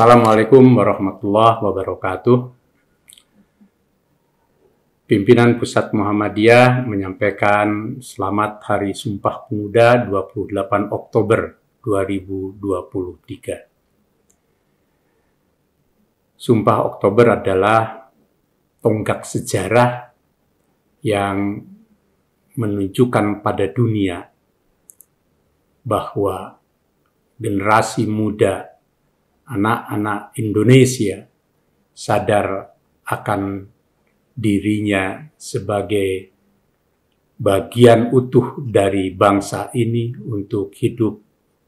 Assalamualaikum warahmatullahi wabarakatuh. Pimpinan Pusat Muhammadiyah menyampaikan selamat Hari Sumpah Pemuda 28 Oktober 2023. Sumpah Oktober adalah tonggak sejarah yang menunjukkan pada dunia bahwa generasi muda anak-anak Indonesia sadar akan dirinya sebagai bagian utuh dari bangsa ini untuk hidup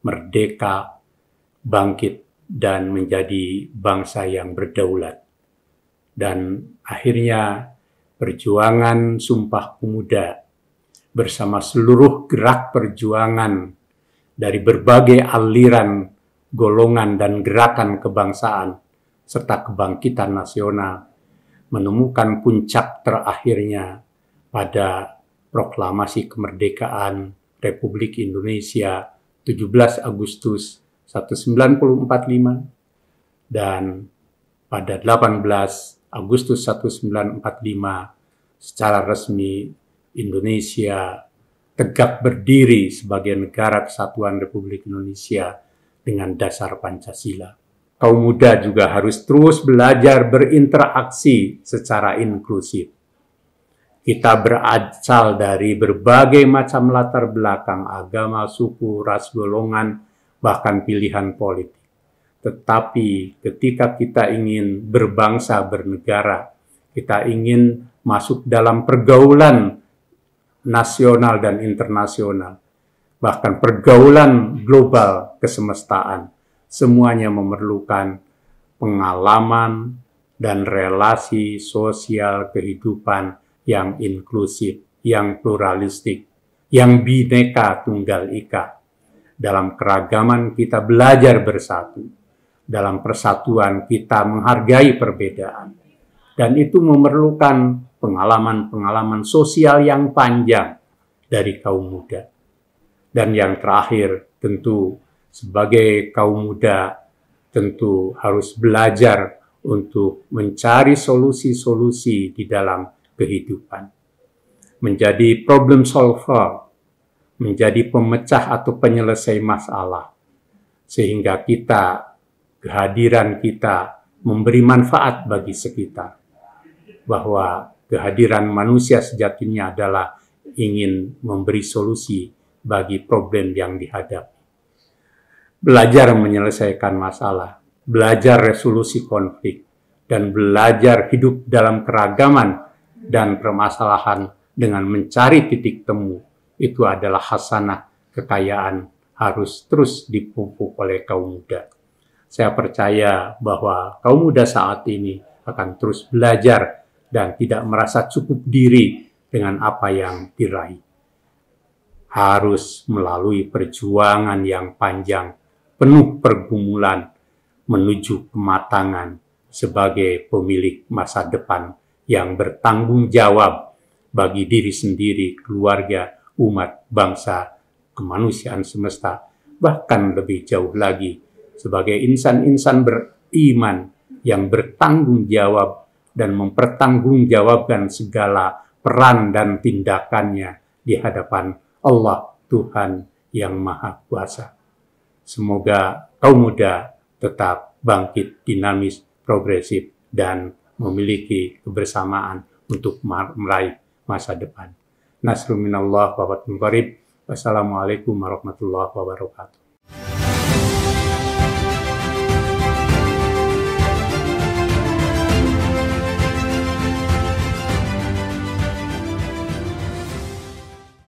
merdeka, bangkit, dan menjadi bangsa yang berdaulat. Dan akhirnya perjuangan Sumpah Pemuda bersama seluruh gerak perjuangan dari berbagai aliran golongan dan gerakan kebangsaan serta kebangkitan nasional menemukan puncak terakhirnya pada proklamasi kemerdekaan Republik Indonesia 17 Agustus 1945 dan pada 18 Agustus 1945 secara resmi Indonesia tegak berdiri sebagai negara kesatuan Republik Indonesia dengan dasar Pancasila. Kaum muda juga harus terus belajar berinteraksi secara inklusif. Kita berasal dari berbagai macam latar belakang agama, suku, ras, golongan, bahkan pilihan politik. Tetapi ketika kita ingin berbangsa, bernegara, kita ingin masuk dalam pergaulan nasional dan internasional, bahkan pergaulan global kesemestaan. Semuanya memerlukan pengalaman dan relasi sosial kehidupan yang inklusif, yang pluralistik, yang bineka tunggal ika. Dalam keragaman kita belajar bersatu, dalam persatuan kita menghargai perbedaan. Dan itu memerlukan pengalaman-pengalaman sosial yang panjang dari kaum muda. Dan yang terakhir tentu sebagai kaum muda tentu harus belajar untuk mencari solusi-solusi di dalam kehidupan. Menjadi problem solver, menjadi pemecah atau penyelesai masalah. Sehingga kita, kehadiran kita memberi manfaat bagi sekitar. Bahwa kehadiran manusia sejatinya adalah ingin memberi solusi bagi problem yang dihadap, Belajar menyelesaikan masalah, belajar resolusi konflik, dan belajar hidup dalam keragaman dan permasalahan dengan mencari titik temu itu adalah hasanah kekayaan harus terus dipupuk oleh kaum muda. Saya percaya bahwa kaum muda saat ini akan terus belajar dan tidak merasa cukup diri dengan apa yang diraih harus melalui perjuangan yang panjang, penuh pergumulan, menuju kematangan sebagai pemilik masa depan yang bertanggung jawab bagi diri sendiri, keluarga, umat, bangsa, kemanusiaan semesta, bahkan lebih jauh lagi sebagai insan-insan beriman yang bertanggung jawab dan mempertanggungjawabkan segala peran dan tindakannya di hadapan Allah Tuhan yang Maha Kuasa. Semoga kaum muda tetap bangkit, dinamis, progresif, dan memiliki kebersamaan untuk meraih masa depan. Nasruminallah wa Wassalamualaikum warahmatullahi wabarakatuh.